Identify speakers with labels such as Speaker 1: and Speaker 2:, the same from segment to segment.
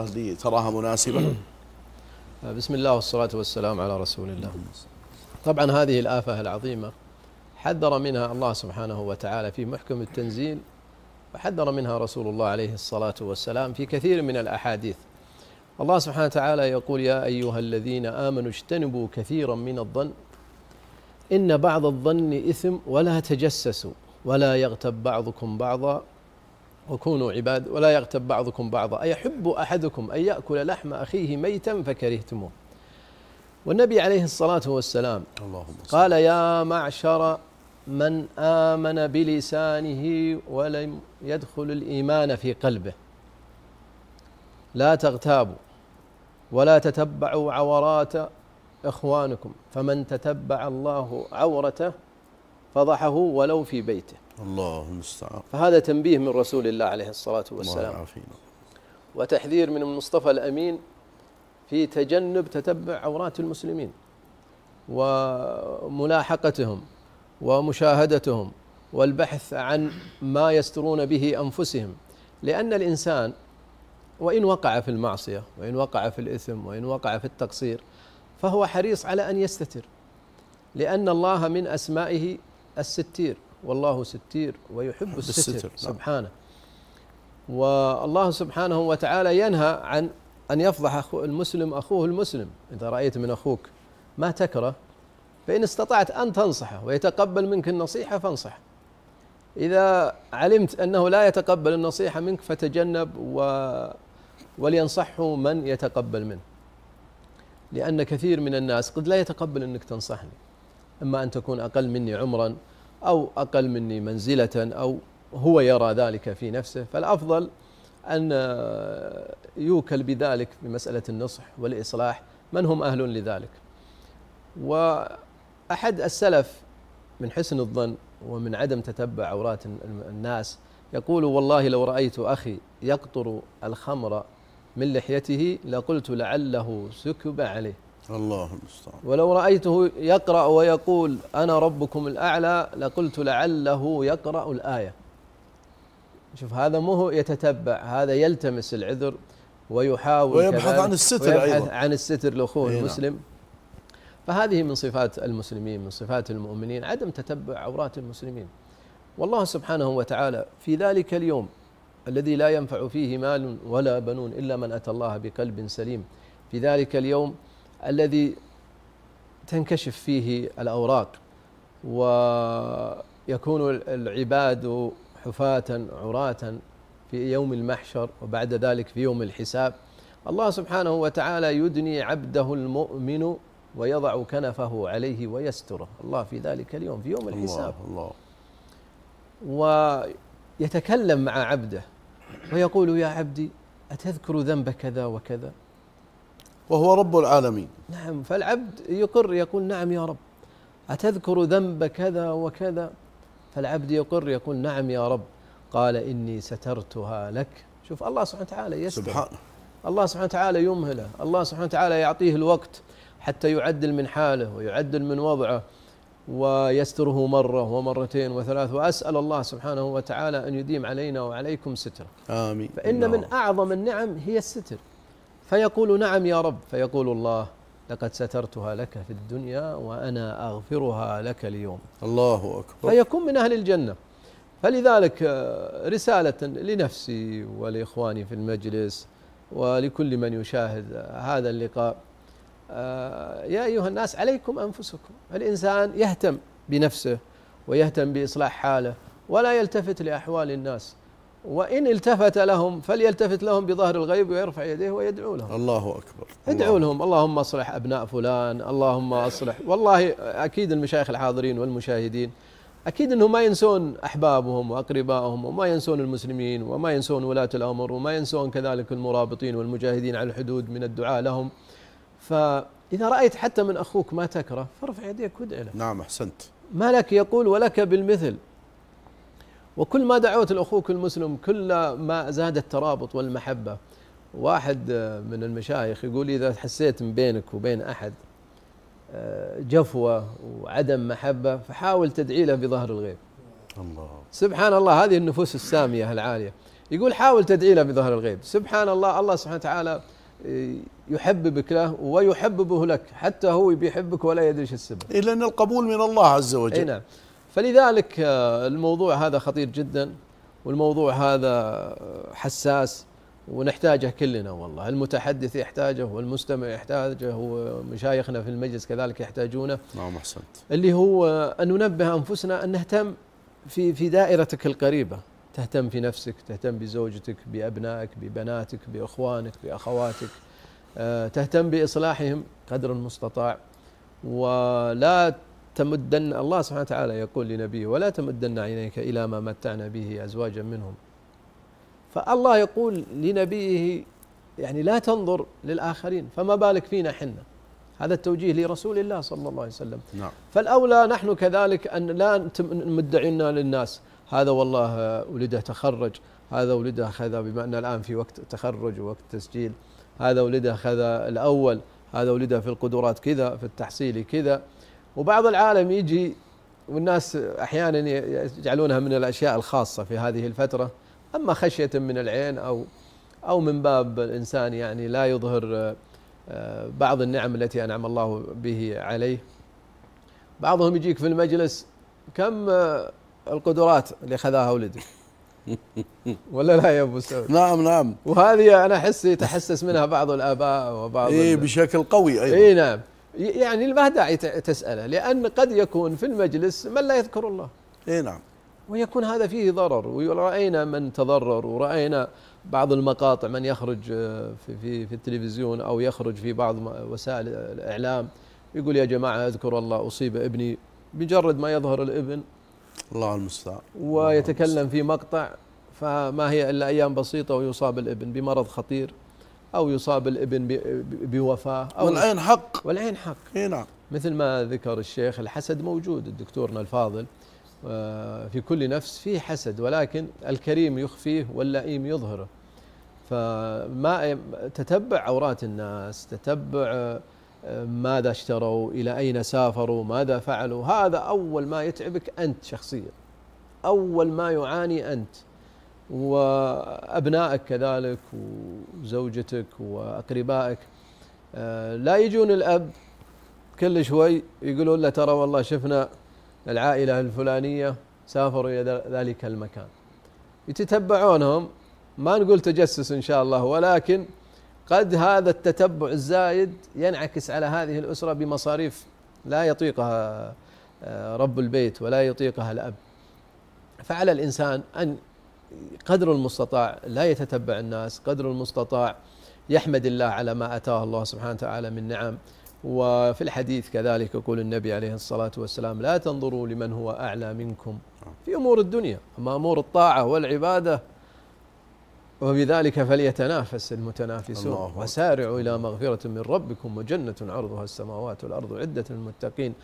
Speaker 1: دي تراها مناسبة آه، بسم الله والصلاة والسلام على رسول الله طبعا هذه الآفة العظيمة حذر منها الله سبحانه وتعالى في محكم التنزيل وحذر منها رسول الله عليه الصلاة والسلام في كثير من الأحاديث الله سبحانه وتعالى يقول يا أيها الذين آمنوا اجتنبوا كثيرا من الظن إن بعض الظن إثم ولا تجسسوا ولا يغتب بعضكم بعضا وكونوا عباد ولا يغتب بعضكم بعضا أيحب أحدكم أن يأكل لحم أخيه ميتا فكرهتموه والنبي عليه الصلاة والسلام اللهم قال يا معشر من آمن بلسانه ولم يدخل الإيمان في قلبه لا تغتابوا ولا تتبعوا عورات إخوانكم فمن تتبع الله عورته فضحه ولو في بيته الله المستعان فهذا تنبيه من رسول الله عليه الصلاة والسلام الله وتحذير من المصطفى الأمين في تجنب تتبع عورات المسلمين وملاحقتهم ومشاهدتهم والبحث عن ما يسترون به أنفسهم لأن الإنسان وإن وقع في المعصية وإن وقع في الإثم وإن وقع في التقصير فهو حريص على أن يستتر لأن الله من أسمائه الستير والله ستير ويحب الستر, الستر نعم. سبحانه والله سبحانه وتعالى ينهى عن أن يفضح أخو المسلم أخوه المسلم إذا رأيت من أخوك ما تكره فإن استطعت أن تنصحه ويتقبل منك النصيحة فانصح إذا علمت أنه لا يتقبل النصيحة منك فتجنب و ولينصحه من يتقبل منه لأن كثير من الناس قد لا يتقبل أنك تنصحني إما أن تكون أقل مني عمرا أو أقل مني منزلة أو هو يرى ذلك في نفسه فالأفضل أن يوكل بذلك في مسألة النصح والإصلاح من هم أهل لذلك وأحد السلف من حسن الظن ومن عدم تتبع عورات الناس يقول والله لو رأيت أخي يقطر الخمر من لحيته لقلت لعله سكب عليه الله المستعان ولو رأيته يقرأ ويقول أنا ربكم الأعلى لقلت لعله يقرأ الآية شوف هذا مو هو يتتبع هذا يلتمس العذر ويحاول ويبحث عن الستر ويبحث أيضا عن الستر لأخوه إيه، نعم. المسلم فهذه من صفات المسلمين من صفات المؤمنين عدم تتبع عورات المسلمين والله سبحانه وتعالى في ذلك اليوم الذي لا ينفع فيه مال ولا بنون إلا من أتى الله بقلب سليم في ذلك اليوم الذي تنكشف فيه الأوراق ويكون العباد حفاة عراة في يوم المحشر وبعد ذلك في يوم الحساب الله سبحانه وتعالى يدني عبده المؤمن ويضع كنفه عليه ويستره الله في ذلك اليوم في يوم الحساب الله, الله ويتكلم مع عبده ويقول يا عبدي أتذكر ذنب كذا وكذا وهو رب العالمين نعم فالعبد يقر يقول نعم يا رب أتذكر ذنب كذا وكذا فالعبد يقر يقول نعم يا رب قال إني سترتها لك شوف الله سبحانه وتعالى يستر سبحانه الله سبحانه وتعالى يمهله الله سبحانه وتعالى يعطيه الوقت حتى يعدل من حاله ويعدل من وضعه ويستره مرة ومرتين وثلاث وأسأل الله سبحانه وتعالى أن يديم علينا وعليكم ستره آمين فإن من أعظم النعم هي الستر فيقول نعم يا رب فيقول الله لقد سترتها لك في الدنيا وأنا أغفرها لك اليوم الله أكبر فيكون من أهل الجنة فلذلك آه، رسالة لنفسي ولإخواني في المجلس ولكل من يشاهد هذا اللقاء آه، يا أيها الناس عليكم أنفسكم الإنسان يهتم بنفسه ويهتم بإصلاح حاله ولا يلتفت لأحوال الناس وإن التفت لهم فليلتفت لهم بظهر الغيب ويرفع يديه ويدعو لهم الله أكبر ادعو لهم اللهم أصلح أبناء فلان اللهم أصلح والله أكيد المشايخ الحاضرين والمشاهدين أكيد أنهم ما ينسون أحبابهم وأقربائهم وما ينسون المسلمين وما ينسون ولاة الأمر وما ينسون كذلك المرابطين والمجاهدين على الحدود من الدعاء لهم فإذا رأيت حتى من أخوك ما تكره فارفع يديك وادع له نعم أحسنت ما لك يقول ولك بالمثل وكل ما دعوت الأخوك المسلم كل ما زاد الترابط والمحبة واحد من المشايخ يقول إذا حسيت من بينك وبين أحد آه، جفوة وعدم محبة فحاول تدعي له بظهر الغيب الله سبحان الله هذه النفوس السامية العالية يقول حاول تدعي له بظهر الغيب سبحان الله الله سبحانه وتعالى آه، يحببك له ويحببه لك حتى هو بيحبك ولا يدري ايش السبب إلا إيه، أن القبول من الله عز وجل نعم فلذلك آه، الموضوع هذا خطير جدا والموضوع هذا آه، حساس ونحتاجه كلنا والله المتحدث يحتاجه والمستمع يحتاجه ومشايخنا في المجلس كذلك يحتاجونه نعم احسنت اللي هو آه، ان ننبه انفسنا ان نهتم في في دائرتك القريبه تهتم في نفسك تهتم بزوجتك بابنائك ببناتك باخوانك باخواتك تهتم باصلاحهم قدر المستطاع ولا تمدن الله سبحانه وتعالى يقول لنبيه ولا تمدن عينيك إلى ما متعنا به أزواجا منهم فالله يقول لنبيه يعني لا تنظر للآخرين فما بالك فينا حنا هذا التوجيه لرسول الله صلى الله عليه وسلم نعم. فالأولى نحن كذلك أن لا نمد عنا للناس هذا والله ولده تخرج هذا ولده خذا بما أن الآن في وقت تخرج ووقت تسجيل هذا ولده خذا الأول هذا ولده في القدرات كذا في التحصيل كذا وبعض العالم يجي والناس احيانا يجعلونها من الاشياء الخاصه في هذه الفتره اما خشيه من العين او او من باب الانسان يعني لا يظهر آه، بعض النعم التي انعم الله به عليه بعضهم يجيك في المجلس كم آه، القدرات اللي خذاها ولدك ولا لا يا ابو سعود نعم نعم وهذه انا احس يتحسس منها بعض الاباء وبعض اي بشكل قوي ايضا اي نعم يعني ما داعي تسأله لأن قد يكون في المجلس من لا يذكر الله اي نعم ويكون هذا فيه ضرر ورأينا من تضرر ورأينا بعض المقاطع من يخرج آه، في, في, في التلفزيون أو يخرج في بعض وسائل الإعلام يقول يا جماعة اذكر الله أصيب ابني بمجرد ما يظهر الابن الله المستعان ويتكلم في مقطع فما هي إلا أيام بسيطة ويصاب الابن بمرض خطير أو يصاب الابن بوفاة أو والعين حق والعين حق اي نعم مثل ما ذكر الشيخ الحسد موجود الدكتورنا الفاضل آه، في كل نفس فيه حسد ولكن الكريم يخفيه واللئيم يظهره فما تتبع عورات الناس تتبع آه، ماذا اشتروا إلى أين سافروا ماذا فعلوا هذا أول ما يتعبك أنت شخصيا أول ما يعاني أنت وأبنائك كذلك وزوجتك واقربائك آه، لا يجون الاب كل شوي يقولون له ترى والله شفنا العائله الفلانيه سافروا الى ذلك المكان يتتبعونهم ما نقول تجسس ان شاء الله ولكن قد هذا التتبع الزايد ينعكس على هذه الاسره بمصاريف لا يطيقها آه، رب البيت ولا يطيقها الاب فعلى الانسان ان قدر المستطاع لا يتتبع الناس قدر المستطاع يحمد الله على ما أتاه الله سبحانه وتعالى من نعم وفي الحديث كذلك يقول النبي عليه الصلاة والسلام لا تنظروا لمن هو أعلى منكم في أمور الدنيا أما أمور الطاعة والعبادة وبذلك فليتنافس المتنافسون وسارعوا إلى مغفرة من ربكم وجنة عرضها السماوات والأرض عدة للمتقين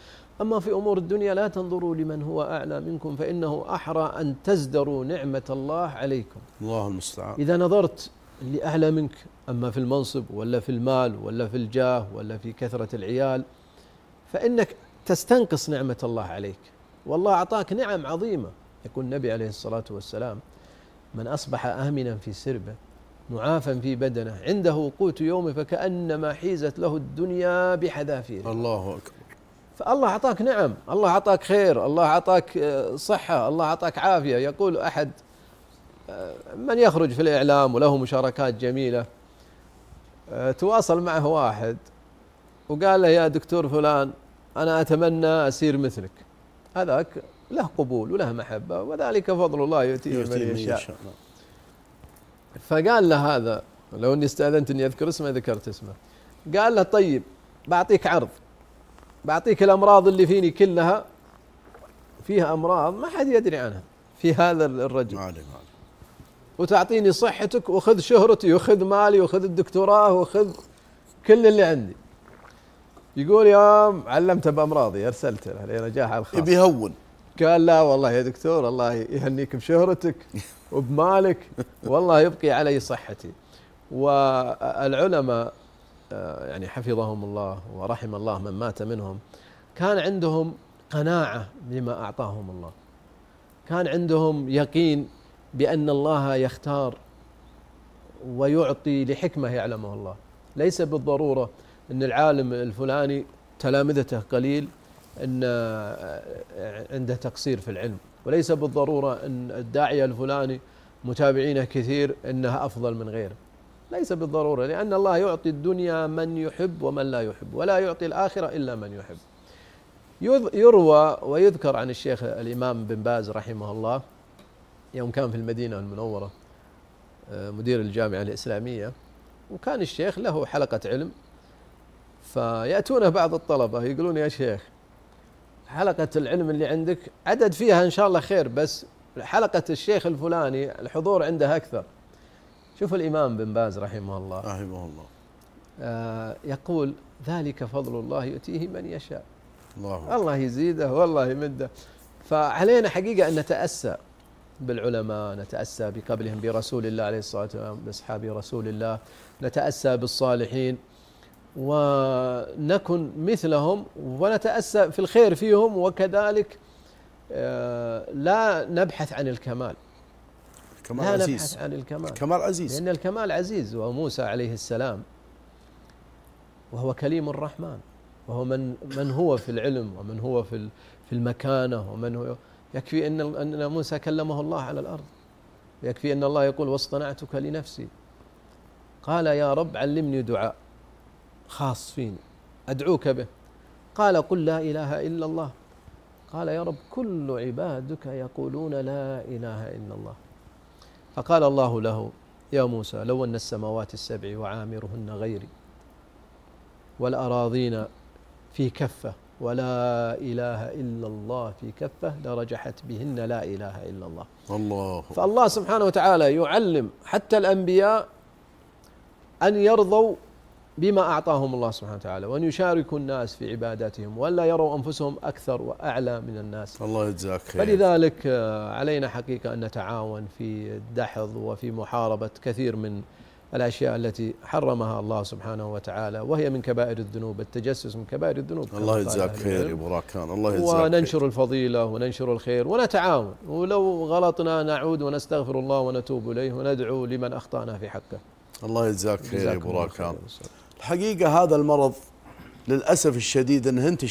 Speaker 1: أما في أمور الدنيا لا تنظروا لمن هو أعلى منكم فإنه أحرى أن تزدروا نعمة الله عليكم الله المستعان إذا نظرت اللي أعلى منك أما في المنصب ولا في المال ولا في الجاه ولا في كثرة العيال فإنك تستنقص نعمة الله عليك والله أعطاك نعم عظيمة يقول النبي عليه الصلاة والسلام من أصبح آمنا في سربه معافا في بدنه عنده قوت يومه فكأنما حيزت له الدنيا بحذافيره الله أكبر فالله أعطاك نعم الله أعطاك خير الله أعطاك آه، صحة الله أعطاك عافية يقول أحد آه، من يخرج في الإعلام وله مشاركات جميلة آه، تواصل معه واحد وقال له يا دكتور فلان أنا أتمنى أسير مثلك هذاك له قبول وله محبة وذلك فضل الله يؤتيه من يشاء نعم. فقال له هذا لو اني استاذنت اني اذكر اسمه ذكرت اسمه قال له طيب بعطيك عرض بعطيك الامراض اللي فيني كلها فيها امراض ما حد يدري عنها في هذا الرجل ما عليك. وتعطيني صحتك وخذ شهرتي وخذ مالي وخذ الدكتوراه وخذ كل اللي عندي يقول يوم علمته بامراضي ارسلت له رجاء على الخاص يبي يهون قال لا والله يا دكتور الله يهنيك بشهرتك وبمالك والله يبقي علي صحتي والعلماء آه، يعني حفظهم الله ورحم الله من مات منهم كان عندهم قناعة بما أعطاهم الله كان عندهم يقين بأن الله يختار ويعطي لحكمة يعلمها الله ليس بالضرورة أن العالم الفلاني تلامذته قليل ان آه، آه، عنده تقصير في العلم وليس بالضروره ان الداعيه الفلاني متابعينه كثير انها افضل من غيره ليس بالضروره لان الله يعطي الدنيا من يحب ومن لا يحب ولا يعطي الاخره الا من يحب يروى ويذكر عن الشيخ الامام بن باز رحمه الله يوم كان في المدينه المنوره آه، مدير الجامعه الاسلاميه وكان الشيخ له حلقه علم فياتونه بعض الطلبه يقولون يا شيخ حلقة العلم اللي عندك عدد فيها إن شاء الله خير بس حلقة الشيخ الفلاني الحضور عنده أكثر شوف الإمام بن باز رحمه الله رحمه الله آه يقول ذلك فضل الله يؤتيه من يشاء الله الله يزيده والله يمده فعلينا حقيقة أن نتأسى بالعلماء نتأسى بقبلهم برسول الله عليه الصلاة والسلام بأصحاب رسول الله نتأسى بالصالحين ونكن مثلهم ونتأسى في الخير فيهم وكذلك آه، لا نبحث عن الكمال الكمال لا عزيز نبحث عن الكمال الكمال عزيز لأن الكمال عزيز وموسى عليه السلام وهو كليم الرحمن وهو من من هو في العلم ومن هو في في المكانه ومن هو يكفي ان ان موسى كلمه الله على الارض يكفي ان الله يقول واصطنعتك لنفسي قال يا رب علمني دعاء خاص فيني أدعوك به قال قل لا إله إلا الله قال يا رب كل عبادك يقولون لا إله إلا الله فقال الله له يا موسى لو أن السماوات السبع وعامرهن غيري والأراضين في كفة ولا إله إلا الله في كفة لرجحت بهن لا إله إلا الله الله فالله سبحانه وتعالى يعلم حتى الأنبياء أن يرضوا بما أعطاهم الله سبحانه وتعالى وأن يشاركوا الناس في عباداتهم ولا يروا أنفسهم أكثر وأعلى من الناس الله يجزاك خير فلذلك آه، علينا حقيقة أن نتعاون في الدحض وفي محاربة كثير من الأشياء التي حرمها الله سبحانه وتعالى وهي من كبائر الذنوب التجسس من كبائر الذنوب الله يجزاك خير يا أبو راكان الله يجزاك وننشر خير. الفضيلة وننشر الخير ونتعاون ولو غلطنا نعود ونستغفر الله ونتوب إليه وندعو لمن أخطأنا في حقه الله يجزاك خير يا ابو راكان الحقيقه هذا المرض للاسف الشديد انه انتشر